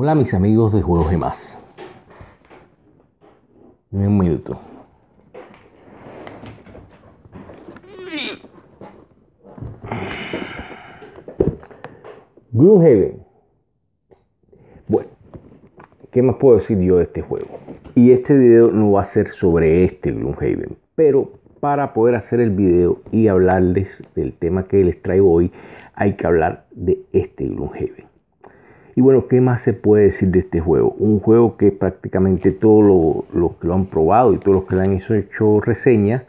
Hola mis amigos de Juegos y Más. un minuto. Gloomhaven. Bueno, ¿qué más puedo decir yo de este juego? Y este video no va a ser sobre este Gloomhaven, pero para poder hacer el video y hablarles del tema que les traigo hoy, hay que hablar de este Gloomhaven. Y bueno, ¿qué más se puede decir de este juego? Un juego que prácticamente todos los que lo han probado y todos los que le han hecho, hecho reseñas,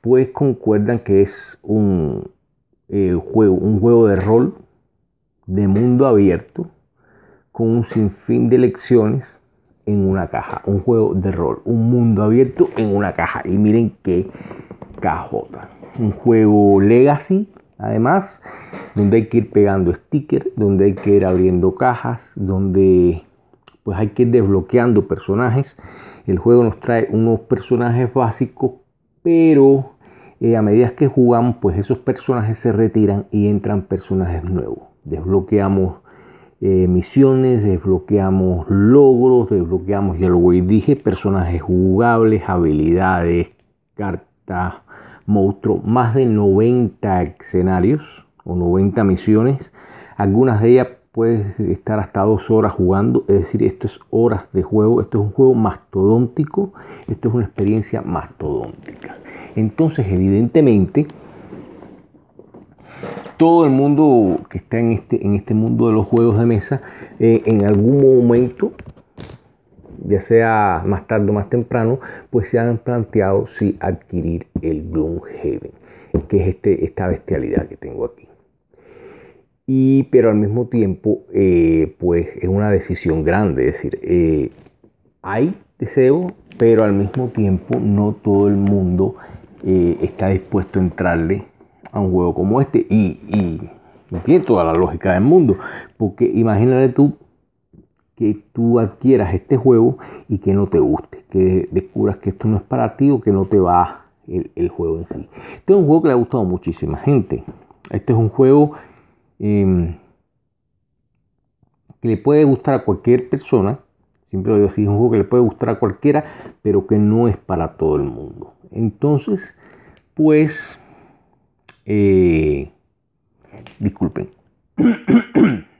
pues concuerdan que es un, eh, juego, un juego de rol de mundo abierto con un sinfín de lecciones en una caja. Un juego de rol, un mundo abierto en una caja. Y miren qué cajota. Un juego legacy Además, donde hay que ir pegando stickers, donde hay que ir abriendo cajas, donde pues hay que ir desbloqueando personajes. El juego nos trae unos personajes básicos, pero eh, a medida que jugamos, pues esos personajes se retiran y entran personajes nuevos. Desbloqueamos eh, misiones, desbloqueamos logros, desbloqueamos, ya lo dije, personajes jugables, habilidades, cartas mostró más de 90 escenarios o 90 misiones. Algunas de ellas puedes estar hasta dos horas jugando, es decir, esto es horas de juego, esto es un juego mastodóntico, esto es una experiencia mastodóntica. Entonces, evidentemente, todo el mundo que está en este, en este mundo de los juegos de mesa, eh, en algún momento ya sea más tarde o más temprano, pues se han planteado si adquirir el Gloomhaven, que es este, esta bestialidad que tengo aquí. Y, pero al mismo tiempo, eh, pues es una decisión grande, es decir, eh, hay deseo, pero al mismo tiempo no todo el mundo eh, está dispuesto a entrarle a un juego como este. Y, y tiene toda la lógica del mundo, porque imagínate tú que tú adquieras este juego y que no te guste, que descubras que esto no es para ti o que no te va el, juego en sí. Este es un juego que le ha gustado muchísima gente. Este es un juego em, que le puede gustar a cualquier persona. Siempre lo digo así, es un juego que le puede gustar a cualquiera, pero que no es para todo el mundo. Entonces, pues, eh, disculpen.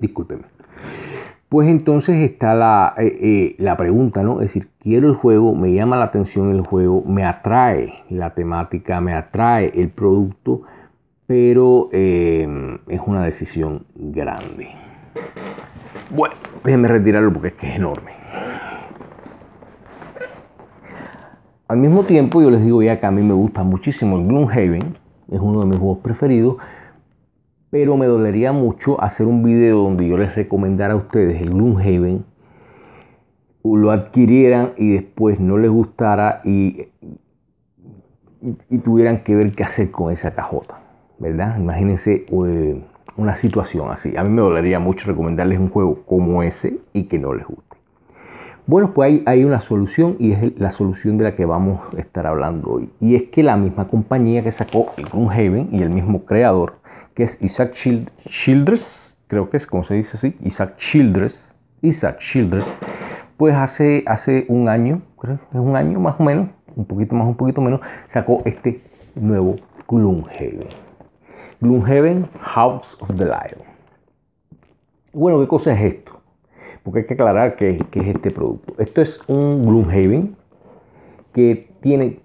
discúlpeme. Pues entonces está eh, eh, la, pregunta, ¿no? Es decir, quiero el juego, me llama la atención el juego, me atrae la temática, me atrae el producto, pero em, es una decisión grande. Bueno, déjenme retirarlo porque es que es enorme. Al mismo tiempo, yo les digo ya que a mí me gusta muchísimo el Gloomhaven, es uno de mis juegos preferidos, pero me dolería mucho hacer un video donde yo les recomendara a ustedes el Gloomhaven, lo adquirieran y después no les gustara y, y, tuvieran que ver qué hacer con esa cajota, ¿verdad? Imagínense eh, una situación así. A mí me dolería mucho recomendarles un juego como ese y que no les guste. Bueno, pues hay, hay una solución y es la solución de la que vamos a estar hablando hoy. Y es que la misma compañía que sacó el Gloomhaven y el mismo creador, que es Isaac Childress, creo que es como se dice así, Isaac Childress, Isaac Childress, pues hace, hace un año, creo que es un año más o menos, un poquito más, un poquito menos, sacó este nuevo Gloomhaven. Gloomhaven House of the Lion. Bueno, ¿qué cosa es esto? Porque hay que aclarar qué, qué es este producto. Esto es un Gloomhaven que tiene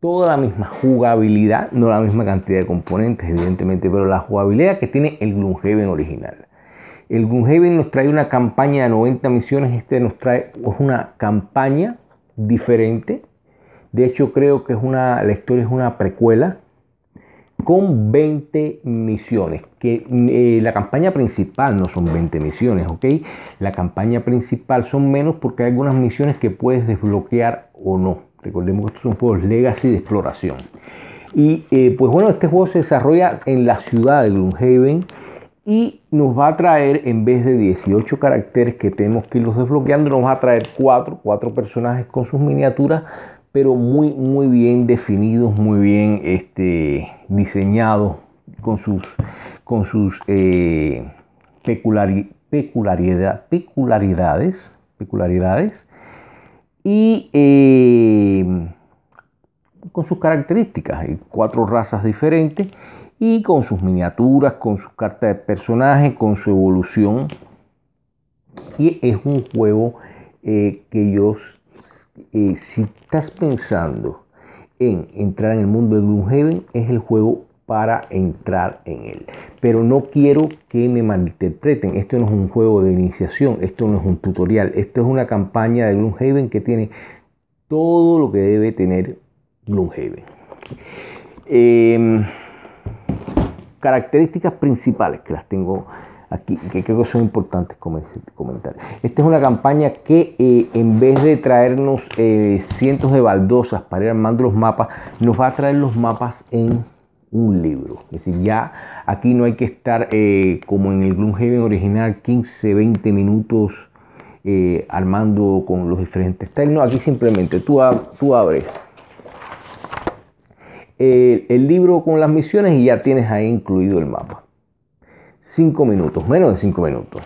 toda la misma jugabilidad, no la misma cantidad de componentes, evidentemente, pero la jugabilidad que tiene el Gloomhaven original. El Gloomhaven nos trae una campaña de 90 misiones, este nos trae una campaña diferente. De hecho, creo que es una, la historia es una precuela con 20 misiones. Que eh, la campaña principal no son 20 misiones, ¿ok? La campaña principal son menos porque hay algunas misiones que puedes desbloquear o no. Recordemos que estos son juegos legacy de exploración. Y eh, pues bueno, este juego se desarrolla en la ciudad de Gloomhaven y nos va a traer, en vez de 18 caracteres que tenemos que irlos desbloqueando, nos va a traer 4, 4 personajes con sus miniaturas, pero muy, muy bien definidos, muy bien este, diseñados, con sus, con sus eh, peculiaridades, peculiaridades y em, con sus características, eh, cuatro razas diferentes y con sus miniaturas, con sus cartas de personaje, con su evolución. Y es un juego eh, que yo, eh, si estás pensando en entrar en el mundo de Gloomhaven, es el juego para entrar en él. Pero no quiero que me malinterpreten. Esto no es un juego de iniciación, esto no es un tutorial, esto es una campaña de Gloomhaven que tiene todo lo que debe tener Gloomhaven. Em, características principales que las tengo aquí, que creo que son importantes comentar. Esta es una campaña que eh, en vez de traernos eh, cientos de baldosas para ir armando los mapas, nos va a traer los mapas en un libro. Es decir, ya aquí no hay que estar eh, como en el Gloomhaven original 15, 20 minutos eh, armando con los diferentes términos. No, aquí simplemente tú, abres el, el, libro con las misiones y ya tienes ahí incluido el mapa. 5 minutos, menos de 5 minutos.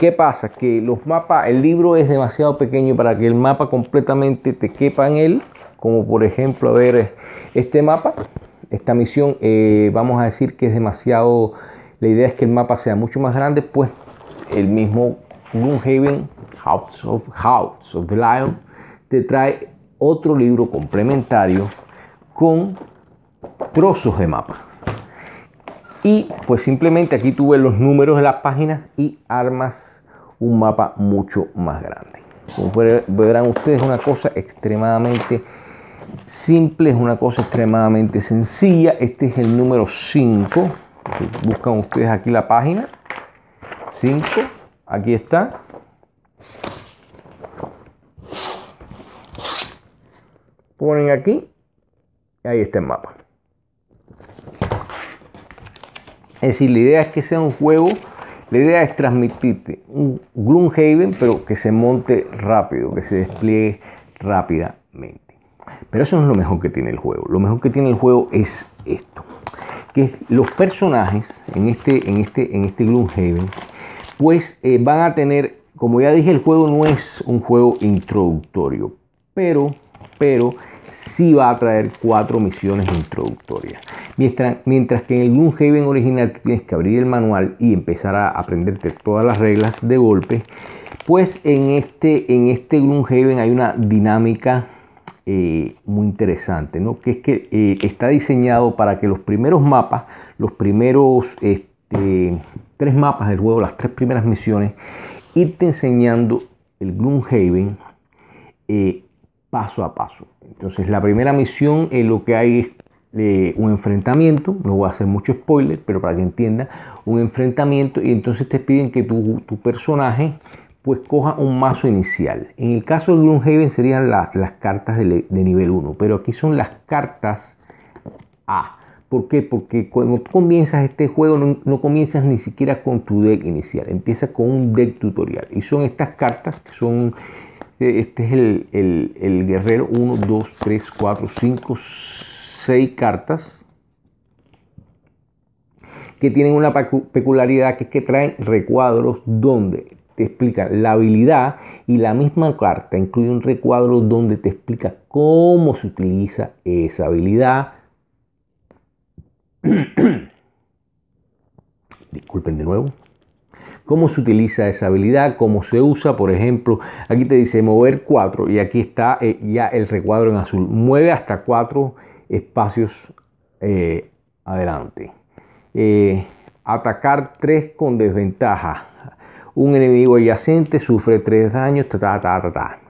¿Qué pasa? Que los mapas, el libro es demasiado pequeño para que el mapa completamente te quepa en él. Como por ejemplo, a ver, este mapa esta misión, eh, vamos a decir que es demasiado, la idea es que el mapa sea mucho más grande, pues el mismo Gloomhaven, House of, House of the Lion, te trae otro libro complementario con trozos de mapa. Y pues simplemente aquí tuve los números de las páginas y armas un mapa mucho más grande. Como verán ustedes, una cosa extremadamente simple, es una cosa extremadamente sencilla. Este es el número 5. Buscan ustedes aquí la página. 5. Aquí está. Ponen aquí. Y ahí está el mapa. Es decir, la idea es que sea un juego. La idea es transmitirte un Gloomhaven, pero que se monte rápido, que se despliegue rápidamente. Pero eso no es lo mejor que tiene el juego. Lo mejor que tiene el juego es esto. Que los personajes en este, en este, en este Gloomhaven, pues eh, van a tener, como ya dije, el juego no es un juego introductorio. Pero, pero, sí va a traer cuatro misiones introductorias. Mientras, mientras que en el Gloomhaven original tienes que abrir el manual y empezar a aprenderte todas las reglas de golpe, pues en este, en este Gloomhaven hay una dinámica eh, muy interesante, ¿no? que es que eh, está diseñado para que los primeros mapas, los primeros este, tres mapas del juego, las tres primeras misiones, irte enseñando el Gloomhaven eh, paso a paso. Entonces, la primera misión eh, lo que hay es un enfrentamiento, no voy a hacer mucho spoiler, pero para que entienda, un enfrentamiento y entonces te piden que tu, tu personaje pues coja un mazo inicial. En el caso de de Haven serían las cartas de, nivel 1, pero aquí son las cartas A. ¿Por qué? Porque cuando comienzas este juego no, comienzas ni siquiera con tu deck inicial, empiezas con un deck tutorial. Y son estas cartas que son, eh, este es el, el guerrero 1, 2, 3, 4, 5, 6 cartas que tienen una peculiaridad que es que traen recuadros donde te explica la habilidad y la misma carta incluye un recuadro donde te explica cómo se utiliza esa habilidad. Disculpen de nuevo. Cómo se utiliza esa habilidad, cómo se usa, por ejemplo, aquí te dice mover 4 y aquí está eh, ya el recuadro en azul. Mueve hasta 4 espacios eh, adelante. Eh, atacar 3 con desventaja un enemigo adyacente sufre tres daños, Es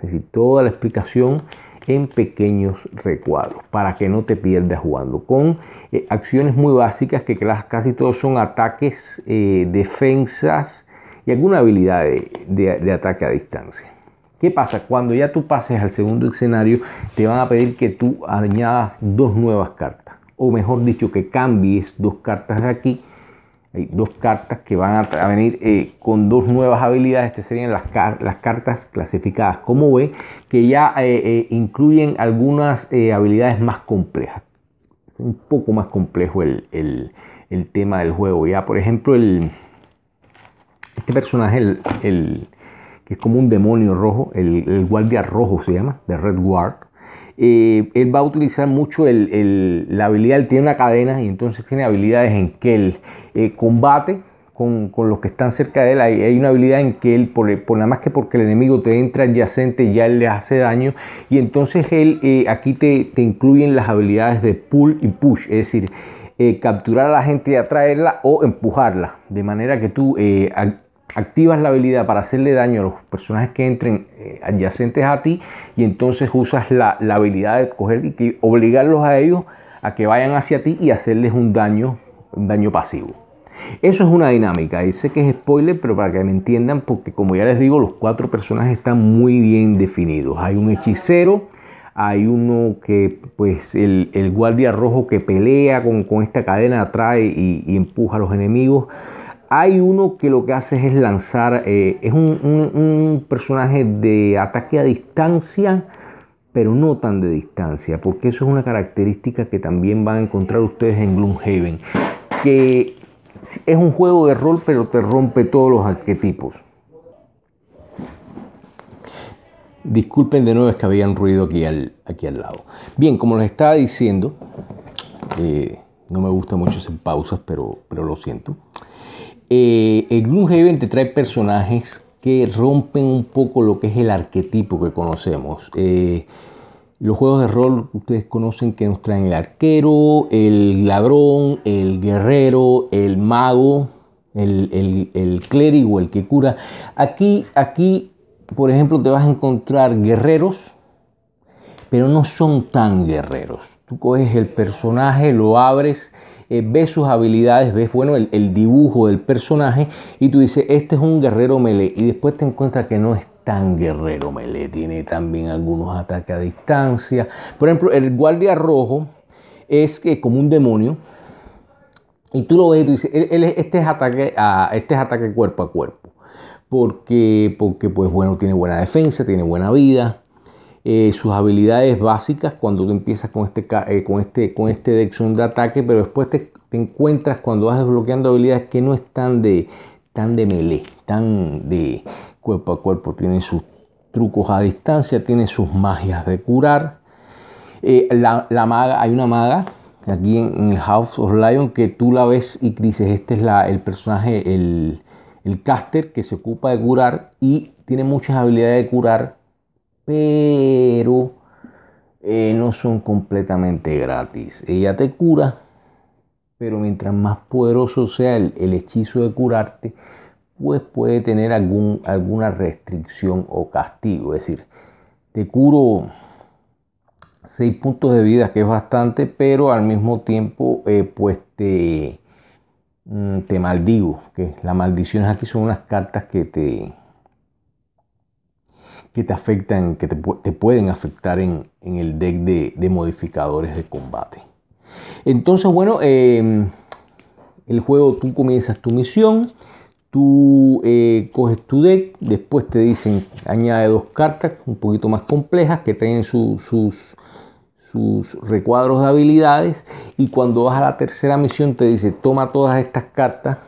decir, toda la explicación en pequeños recuadros para que no te pierdas jugando con eh, acciones muy básicas que casi todos son ataques, eh, defensas y alguna habilidad de, de ataque a distancia. ¿Qué pasa? Cuando ya tú pases al segundo escenario, te van a pedir que tú añadas dos nuevas cartas, o mejor dicho, que cambies dos cartas de aquí hay dos cartas que van a, venir eh, con dos nuevas habilidades. Estas serían las, cartas clasificadas como B, que ya eh, eh, incluyen algunas habilidades más complejas. Es un poco más complejo el, tema del juego. Ya, por ejemplo, este personaje, que es como un demonio rojo, el, guardia rojo se llama, de Red Guard, él va a utilizar mucho la habilidad, él tiene una cadena y entonces tiene habilidades en que él eh, combate con, los que están cerca de él. Hay, hay una habilidad en que él, por, por, nada más que porque el enemigo te entra adyacente, ya él le hace daño. Y entonces él eh, aquí te, incluyen las habilidades de pull y push, es decir, eh, capturar a la gente y atraerla o empujarla. De manera que tú activas la habilidad para hacerle daño a los personajes que entren adyacentes a ti y entonces usas la, la habilidad de coger y obligarlos a ellos a que vayan hacia ti y hacerles un daño, un daño pasivo. Eso es una dinámica, y sé que es spoiler, pero para que me entiendan, porque como ya les digo, los cuatro personajes están muy bien definidos. Hay un hechicero, hay uno que, pues, el, guardia rojo que pelea con, esta cadena, atrae y, y, empuja a los enemigos. Hay uno que lo que hace es lanzar, eh, es un, personaje de ataque a distancia, pero no tan de distancia, porque eso es una característica que también van a encontrar ustedes en Gloomhaven, que es un juego de rol, pero te rompe todos los arquetipos. Disculpen de nuevo, es que había un ruido aquí al, aquí al lado. Bien, como les estaba diciendo, eh, no me gusta mucho hacer pausas, pero, pero lo siento. Eh, el Gloomhaven te trae personajes que rompen un poco lo que es el arquetipo que conocemos. Eh, los juegos de rol ustedes conocen que nos traen el arquero, el ladrón, el guerrero, el mago, el, clérigo, el que cura. Aquí, aquí, por ejemplo, te vas a encontrar guerreros, pero no son tan guerreros. Tú coges el personaje, lo abres, eh, ves sus habilidades, ves bueno el, el, dibujo del personaje y tú dices, este es un guerrero melee. Y después te encuentras que no es tan guerrero melee, tiene también algunos ataques a distancia. Por ejemplo, el guardia rojo es que, como un demonio. Y tú lo ves y tú dices, él, este, es ataque a, este es cuerpo a cuerpo. Porque, porque, pues bueno, tiene buena defensa, tiene buena vida. Eh, sus habilidades básicas cuando tú empiezas con este, eh, con este, con este deck de ataque, pero después te, encuentras cuando vas desbloqueando habilidades que no están de, tan de melee, tan de, cuerpo a cuerpo tiene sus trucos a distancia, tiene sus magias de curar. Eh, la, maga, hay una maga aquí en, el House of Lion que tú la ves y dices, este es la, el personaje, el, el caster que se ocupa de curar y tiene muchas habilidades de curar, pero eh, no son completamente gratis. Ella te cura, pero mientras más poderoso sea el hechizo de curarte, pues puede tener algún, alguna restricción o castigo. Es decir, te curo 6 puntos de vida, que es bastante, pero al mismo tiempo, eh, pues te, mm, te maldigo. Que las maldiciones aquí son unas cartas que te que te afectan, que te, pueden afectar en, el deck de, modificadores de combate. Entonces, bueno, em, el juego tú comienzas tu misión tú eh, coges tu deck, después te dicen añade dos cartas un poquito más complejas que tienen sus, sus recuadros de habilidades y cuando vas a la tercera misión te dice toma todas estas cartas,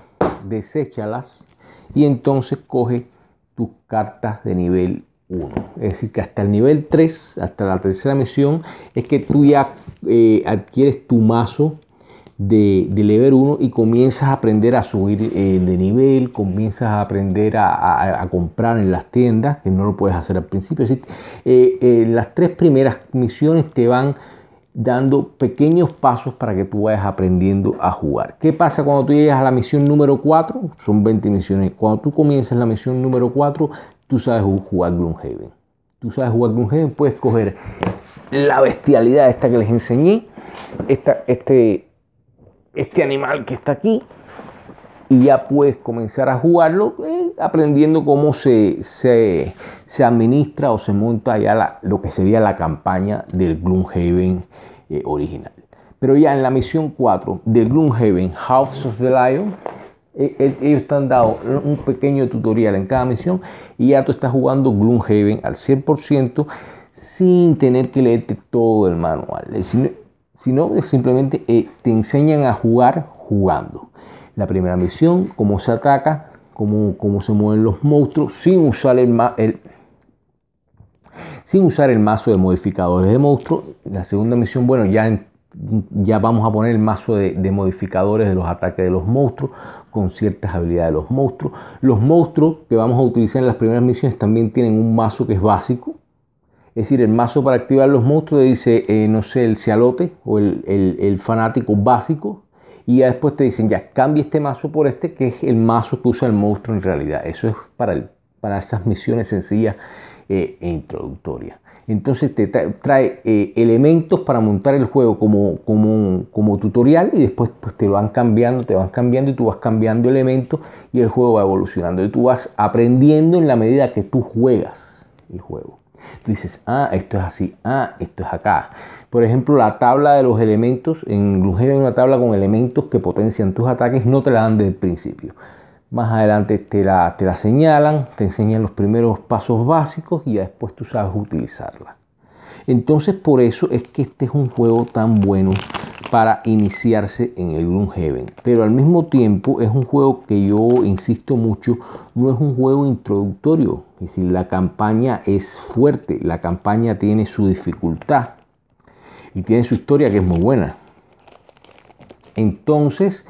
deséchalas y entonces coge tus cartas de nivel 1. Es decir, que hasta el nivel 3, hasta la tercera misión, es que tú ya eh, adquieres tu mazo de, de, level 1 y comienzas a aprender a subir eh, de nivel, comienzas a aprender a, comprar en las tiendas, que no lo puedes hacer al principio. Eh, eh, las tres primeras misiones te van dando pequeños pasos para que tú vayas aprendiendo a jugar. ¿Qué pasa cuando tú llegas a la misión número 4? Son 20 misiones. Cuando tú comienzas la misión número 4, tú sabes jugar Heaven. Tú sabes jugar Gloomhaven, puedes coger la bestialidad esta que les enseñé, esta, este, este animal que está aquí y ya puedes comenzar a jugarlo eh, aprendiendo cómo se, se, administra o se monta ya lo que sería la campaña del Gloomhaven eh, original. Pero ya en la misión 4 del Gloomhaven House of the Lion, eh, ellos te han dado un pequeño tutorial en cada misión y ya tú estás jugando Gloomhaven al 100% sin tener que leerte todo el manual sino que simplemente eh, te enseñan a jugar jugando. La primera misión, cómo se ataca, cómo, cómo se mueven los monstruos sin usar el, sin usar el mazo de modificadores de monstruos. La segunda misión, bueno, ya ya vamos a poner el mazo de, modificadores de los ataques de los monstruos con ciertas habilidades de los monstruos. Los monstruos que vamos a utilizar en las primeras misiones también tienen un mazo que es básico, es decir, el mazo para activar los monstruos dice, eh, no sé, el cialote o el, fanático básico. Y ya después te dicen, ya cambia este mazo por este, que es el mazo que usa el monstruo en realidad. Eso es para, para esas misiones sencillas eh, e introductorias. Entonces te trae eh, elementos para montar el juego como, como, como tutorial y después pues, te van cambiando, te van cambiando y tú vas cambiando elementos y el juego va evolucionando y tú vas aprendiendo en la medida que tú juegas el juego. Tú dices, ah, esto es así, ah, esto es acá. Por ejemplo, la tabla de los elementos, en Lugera hay una tabla con elementos que potencian tus ataques, no te la dan desde el principio. Más adelante te la, te la señalan, te enseñan los primeros pasos básicos y ya después tú sabes utilizarla. Entonces por eso es que este es un juego tan bueno para iniciarse en el Heaven, Pero al mismo tiempo es un juego que yo insisto mucho, no es un juego introductorio. Es decir, la campaña es fuerte, la campaña tiene su dificultad y tiene su historia que es muy buena. Entonces,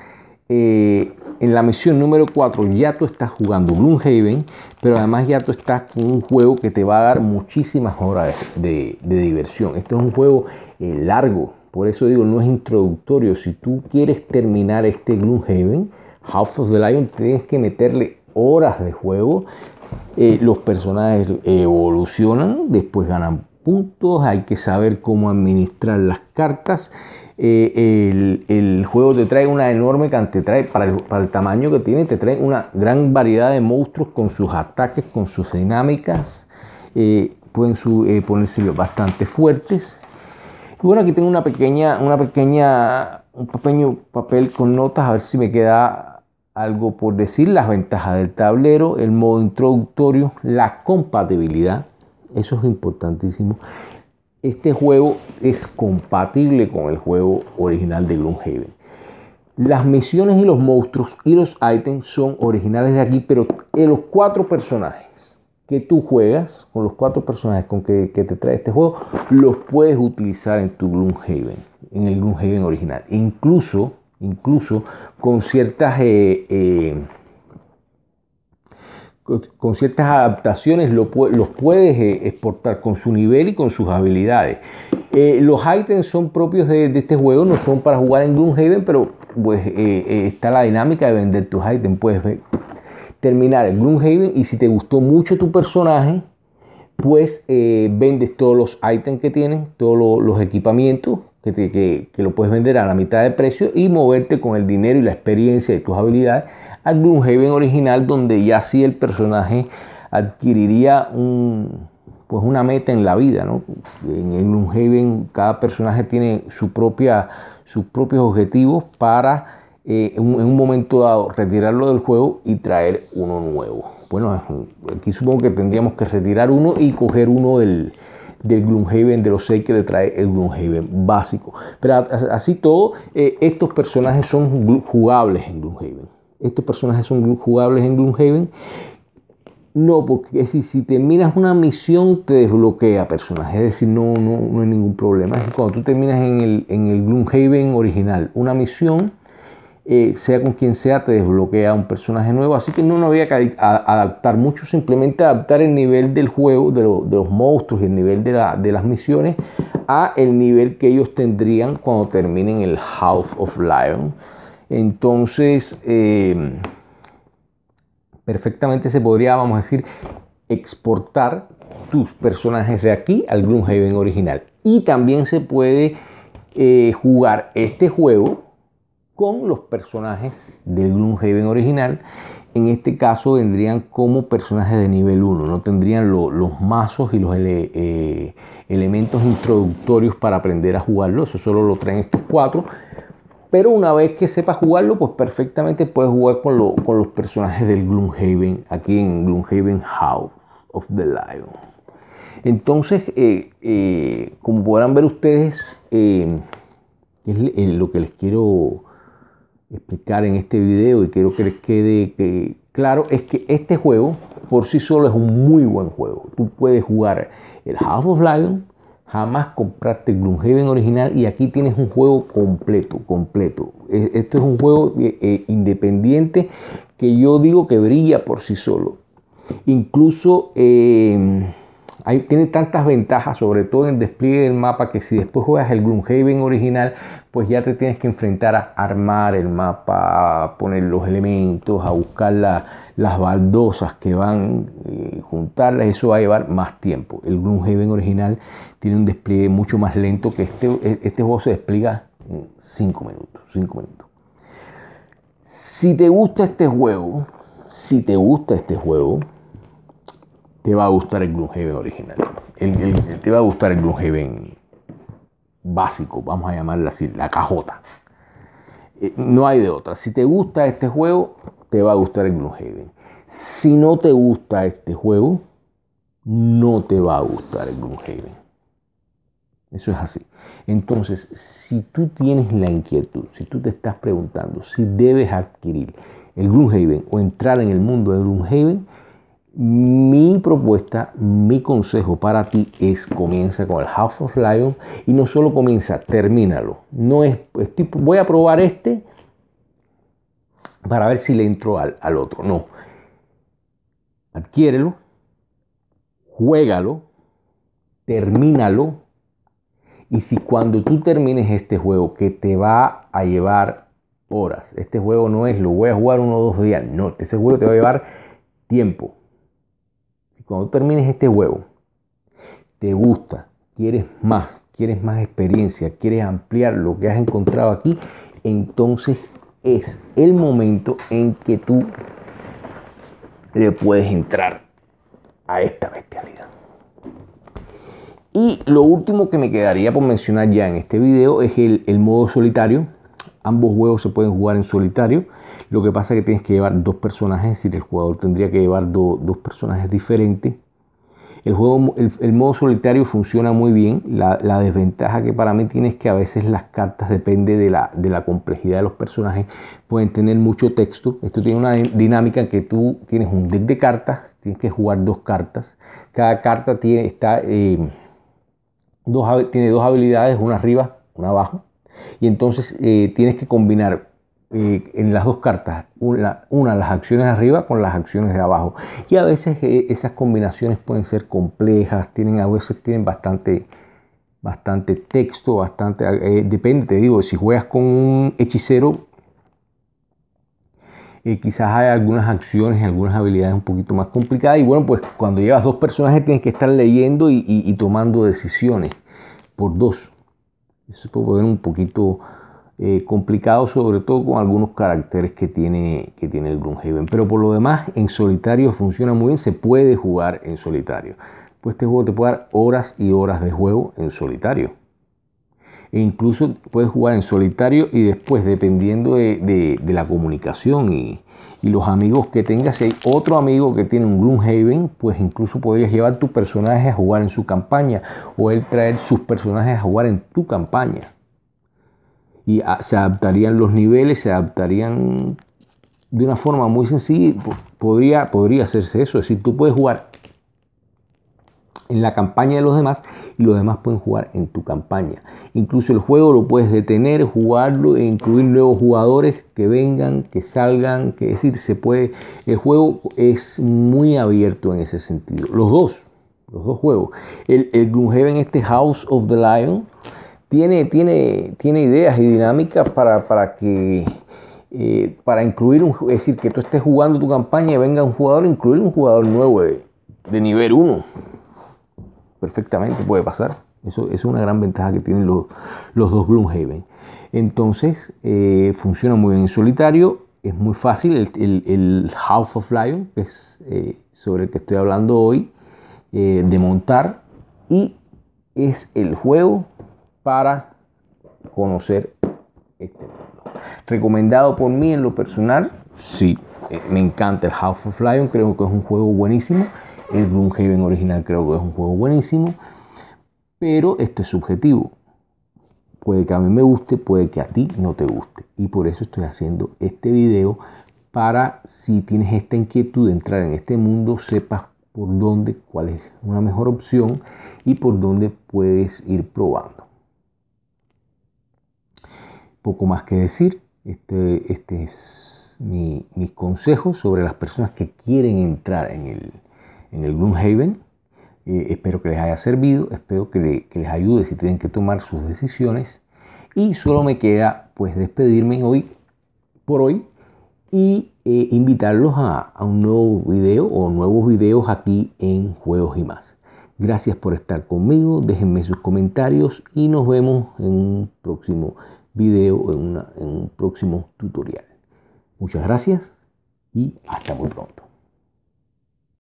eh, en la misión número 4 ya tú estás jugando Gloomhaven, pero además ya tú estás con un juego que te va a dar muchísimas horas de, diversión. Este es un juego eh, largo, por eso digo, no es introductorio. Si tú quieres terminar este Gloomhaven, House of the Lion tienes que meterle horas de juego. Eh, los personajes evolucionan, después ganan puntos, hay que saber cómo administrar las cartas. Eh, el, juego te trae una enorme cantidad, trae, para, el, tamaño que tiene, te trae una gran variedad de monstruos con sus ataques, con sus dinámicas. Eh, pueden ponerse bastante fuertes bueno, aquí tengo una pequeña, una pequeña, un pequeño papel con notas, a ver si me queda algo por decir. Las ventajas del tablero, el modo introductorio, la compatibilidad, eso es importantísimo. Este juego es compatible con el juego original de Gloomhaven. Las misiones y los monstruos y los ítems son originales de aquí, pero en los cuatro personajes que tú juegas, con los cuatro personajes con que, te trae este juego, los puedes utilizar en tu Gloomhaven, en el Gloomhaven original. incluso, incluso con ciertas, eh, eh, con, ciertas adaptaciones lo, los puedes eh, exportar con su nivel y con sus habilidades. los items son propios de, este juego, no son para jugar en Gloomhaven, pero pues está la dinámica de vender tus items Puedes terminar el Gloomhaven y si te gustó mucho tu personaje, pues eh, vendes todos los ítems que tienen, todos los, equipamientos que, lo puedes vender a la mitad de precio y moverte con el dinero y la experiencia de tus habilidades al Gloomhaven original donde ya sí el personaje adquiriría un, pues una meta en la vida. En el Gloomhaven cada personaje tiene su propia, sus propios objetivos para eh, en, un momento dado retirarlo del juego y traer uno nuevo. Bueno, aquí supongo que tendríamos que retirar uno y coger uno del, del Gloomhaven, de los seis que le trae el Gloomhaven básico. Pero así todo, eh, estos personajes son jugables en Gloomhaven. Estos personajes son jugables en Gloomhaven. No, porque si, si terminas una misión te desbloquea personaje, es decir, no, no, no hay ningún problema. Es cuando tú terminas en el, en el Gloomhaven original una misión, eh, sea con quien sea, te desbloquea un personaje nuevo. Así que no, no había que adaptar mucho, simplemente adaptar el nivel del juego, de, los monstruos y el nivel de, las misiones a el nivel que ellos tendrían cuando terminen el House of Lion. Entonces, em, perfectamente se podría, vamos a decir, exportar tus personajes de aquí al Gloomhaven original. Y también se puede eh, jugar este juego con los personajes del Gloomhaven original. En este caso vendrían como personajes de nivel 1, no tendrían los mazos y los eh, elementos introductorios para aprender a jugarlo, eso solo lo traen estos cuatro. Pero una vez que sepas jugarlo, pues perfectamente puedes jugar con, con los personajes del Gloomhaven aquí en Gloomhaven House of the Lion. Entonces, eh, eh, como podrán ver ustedes, es lo que les quiero explicar en este video y quiero que les quede claro es que este juego por sí solo es un muy buen juego. Tú puedes jugar el Half of Lion, jamás comprarte el Gloomhaven original y aquí tienes un juego completo, completo. E, esto es un juego eh, eh, independiente que yo digo que brilla por sí solo. Incluso... Eh, tiene tantas ventajas, sobre todo en el despliegue del mapa, que si después juegas el Gloomhaven original, pues ya te tienes que enfrentar a armar el mapa, a poner los elementos, a buscar las baldosas que van, a eh, juntarlas, eso va a llevar más tiempo. El Gloomhaven original tiene un despliegue mucho más lento que este, e, este juego se despliega en 5 minutos, 5 minutos. Si te gusta este juego, si te gusta este juego, te va a gustar el Gloomhaven original. te va a gustar el Gloomhaven básico, vamos a llamarlo así, la cajota. Eh, no hay de otra. Si te gusta este juego, te va a gustar el Gloomhaven. Si no te gusta este juego, no te va a gustar el Gloomhaven. Eso es así. Entonces, si tú tienes la inquietud, si tú te estás preguntando si debes adquirir el Gloomhaven o entrar en el mundo de Gloomhaven, mi propuesta, mi consejo para ti es comienza con el House of Lions y no solo comienza, termínalo. No es, voy a probar este para ver si le entro al, al otro. No. Adquiérelo, juégalo, termínalo. Y si cuando tú termines este juego que te va a llevar horas, este juego no es lo voy a jugar uno o dos días, no, este juego te va a llevar tiempo, cuando termines este huevo, te gusta, quieres más, quieres más experiencia, quieres ampliar lo que has encontrado aquí, entonces es el momento en que tú le puedes entrar a esta bestialidad. Y lo último que me quedaría por mencionar ya en este video es el, el modo solitario. Ambos juegos se pueden jugar en solitario. Lo que pasa es que tienes que llevar dos personajes, es decir, el jugador tendría que llevar dos personajes diferentes. El, juego, el, modo solitario funciona muy bien. La, desventaja que para mí tiene es que a veces las cartas, depende de la, de la complejidad de los personajes, pueden tener mucho texto. Esto tiene una dinámica que tú tienes un deck de cartas, tienes que jugar dos cartas. Cada carta tiene, está, eh, dos, tiene dos habilidades, una arriba, una abajo. Y entonces eh, tienes que combinar en las dos cartas, una, las acciones de arriba con las acciones de abajo. Y a veces eh, esas combinaciones pueden ser complejas, tienen, a veces tienen bastante, bastante texto, bastante, eh, depende, te digo, si juegas con un hechicero, eh, quizás hay algunas acciones, algunas habilidades un poquito más complicadas. Y bueno, pues cuando llevas dos personajes tienes que estar leyendo y, y tomando decisiones por dos. Eso puede ser un poquito eh, complicado, sobre todo con algunos caracteres que tiene, que tiene el Gloomhaven. Pero por lo demás, en solitario funciona muy bien, se puede jugar en solitario. Pues este juego te puede dar horas y horas de juego en solitario. E incluso puedes jugar en solitario y después, dependiendo de, la comunicación y, los amigos que tengas, si hay otro amigo que tiene un Gloomhaven, pues incluso podrías llevar tu personaje a jugar en su campaña o él traer sus personajes a jugar en tu campaña y ah, se adaptarían los niveles, se adaptarían de una forma muy sencilla. Podría, podría hacerse eso, es decir, tú puedes jugar en la campaña de los demás y los demás pueden jugar en tu campaña. Incluso el juego lo puedes detener, jugarlo e incluir nuevos jugadores que vengan, que salgan, que es decir, se puede el juego es muy abierto en ese sentido. Los dos, los dos juegos. El, el Gloomhaven este House of the Lion tiene, tiene, ideas y dinámicas para, para que eh, para incluir un es decir que tú estés jugando tu campaña y venga un jugador incluir un jugador nuevo de, nivel 1 perfectamente puede pasar eso, es una gran ventaja que tienen los, los dos Gloomhaven entonces eh, funciona muy bien en solitario es muy fácil el, el, House of Lion que es eh, sobre el que estoy hablando hoy de montar y es el juego para conocer este mundo. Recomendado por mí en lo personal, sí, eh, me encanta el House of Lion, creo que es un juego buenísimo. El Gloomhaven original creo que es un juego buenísimo, pero esto es subjetivo. Puede que a mí me guste, puede que a ti no te guste. Y por eso estoy haciendo este video para si tienes esta inquietud de entrar en este mundo, sepas por dónde, cuál es una mejor opción y por dónde puedes ir probando poco más que decir. Este, este es mi, mis consejos sobre las personas que quieren entrar en el, en el Gloomhaven. Eh, espero que les haya servido, espero que, les ayude si tienen que tomar sus decisiones. Y solo me queda pues despedirme hoy por hoy y eh, invitarlos a, a, un nuevo video o nuevos videos aquí en Juegos y más. Gracias por estar conmigo, déjenme sus comentarios y nos vemos en un próximo video en, en un próximo tutorial. Muchas gracias y hasta muy pronto.